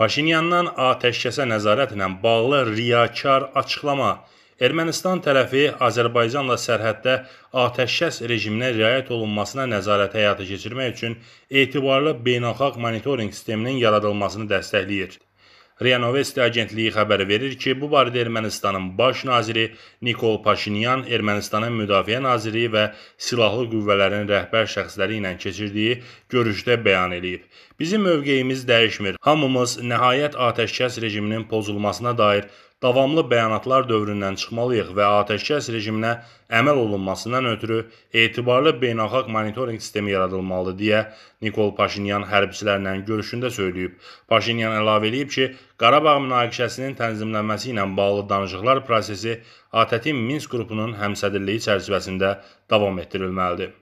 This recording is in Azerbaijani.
Paşinyandan atəşkəsə nəzarətlə bağlı riyakar açıqlama Ermənistan tərəfi Azərbaycanla sərhəddə atəşkəs rejiminə riayət olunmasına nəzarət həyata keçirmək üçün etibarlı beynəlxalq monitorinq sisteminin yaradılmasını dəstəkləyir. Reanovest agentliyi xəbər verir ki, bu barədə Ermənistanın baş naziri Nikol Paşinyan Ermənistanın müdafiə naziri və silahlı qüvvələrin rəhbər şəxsləri ilə keçirdiyi görüşdə bəyan eləyib. Bizim mövqeyimiz dəyişmir. Hamımız nəhayət atəşkəs rejiminin pozulmasına dair davamlı bəyanatlar dövründən çıxmalıyıq və atəşkəs rejiminə əməl olunmasından ötürü etibarlı beynəlxalq monitorinq sistemi yaradılmalıdır deyə Nikol Paşinyan hərbçilərlə görüşündə söyləyib. Paşinyan əlavə eləyib ki, Qarabağ münaqişəsinin tənzimlənməsi ilə bağlı danışıqlar prosesi ATƏT-in Minsk qrupunun həmsədrliyi çərçivəsində davam etdirilməlidir.